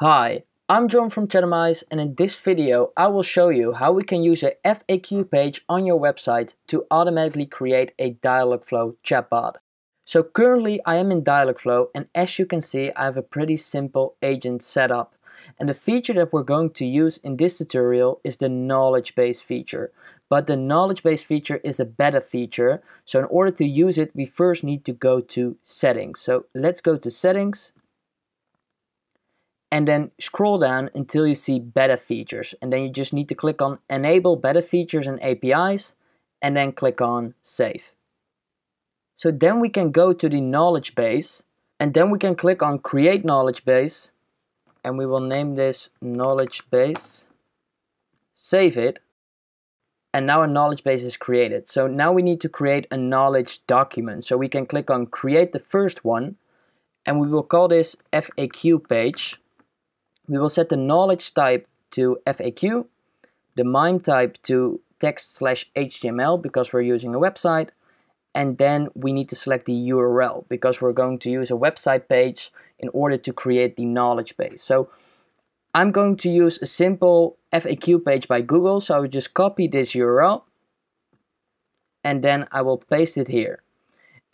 Hi, I'm John from Chatamize and in this video I will show you how we can use a FAQ page on your website to automatically create a Dialogflow chatbot. So currently I am in Dialogflow and as you can see I have a pretty simple agent setup. And the feature that we're going to use in this tutorial is the knowledge base feature. But the knowledge base feature is a beta feature. So in order to use it, we first need to go to settings. So let's go to settings and then scroll down until you see beta features and then you just need to click on enable beta features and APIs and then click on save. So then we can go to the knowledge base and then we can click on create knowledge base and we will name this knowledge base, save it and now a knowledge base is created. So now we need to create a knowledge document. So we can click on create the first one and we will call this FAQ page we will set the knowledge type to FAQ, the MIME type to text slash HTML because we're using a website, and then we need to select the URL because we're going to use a website page in order to create the knowledge base. So I'm going to use a simple FAQ page by Google, so I will just copy this URL and then I will paste it here.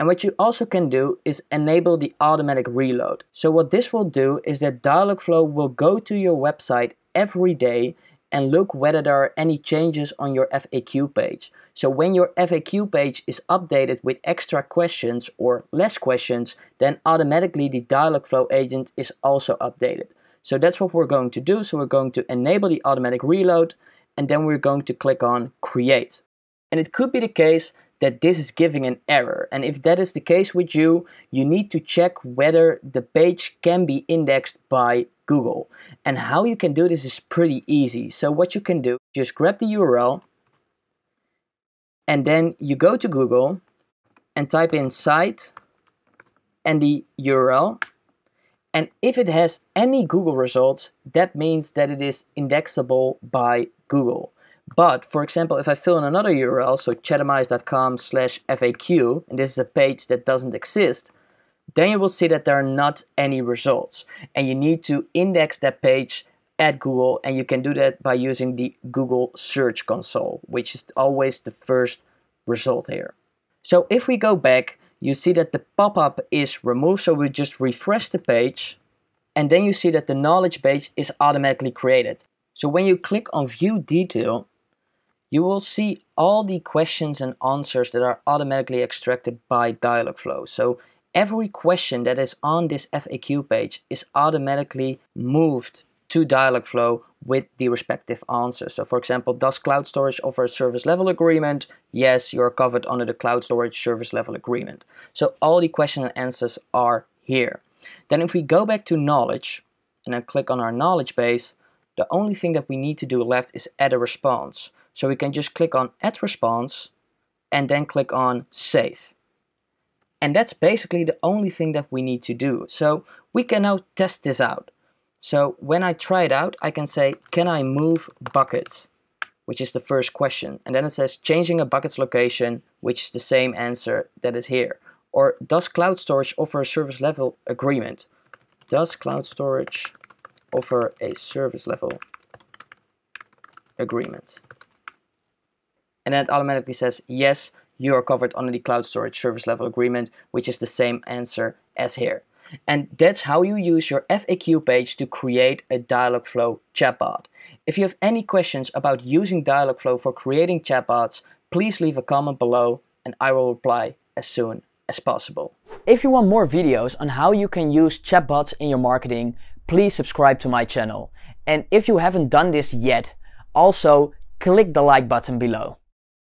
And what you also can do is enable the automatic reload. So what this will do is that Dialogflow will go to your website every day and look whether there are any changes on your FAQ page. So when your FAQ page is updated with extra questions or less questions, then automatically the Dialogflow agent is also updated. So that's what we're going to do. So we're going to enable the automatic reload and then we're going to click on create. And it could be the case that this is giving an error. And if that is the case with you, you need to check whether the page can be indexed by Google. And how you can do this is pretty easy. So what you can do, just grab the URL and then you go to Google and type in site and the URL. And if it has any Google results, that means that it is indexable by Google. But, for example, if I fill in another URL, so chatamize.com slash FAQ, and this is a page that doesn't exist, then you will see that there are not any results. And you need to index that page at Google, and you can do that by using the Google Search Console, which is always the first result here. So if we go back, you see that the pop-up is removed, so we just refresh the page, and then you see that the knowledge base is automatically created. So when you click on View Detail, you will see all the questions and answers that are automatically extracted by Dialogflow. So every question that is on this FAQ page is automatically moved to Dialogflow with the respective answers. So for example, does cloud storage offer a service level agreement? Yes, you're covered under the cloud storage service level agreement. So all the questions and answers are here. Then if we go back to knowledge and then click on our knowledge base, the only thing that we need to do left is add a response. So we can just click on add response and then click on save. And that's basically the only thing that we need to do. So we can now test this out. So when I try it out, I can say, can I move buckets? Which is the first question. And then it says changing a bucket's location, which is the same answer that is here. Or does cloud storage offer a service level agreement? Does cloud storage offer a service level agreement? and then it automatically says, yes, you are covered under the cloud storage service level agreement, which is the same answer as here. And that's how you use your FAQ page to create a Dialogflow chatbot. If you have any questions about using Dialogflow for creating chatbots, please leave a comment below and I will reply as soon as possible. If you want more videos on how you can use chatbots in your marketing, please subscribe to my channel. And if you haven't done this yet, also click the like button below.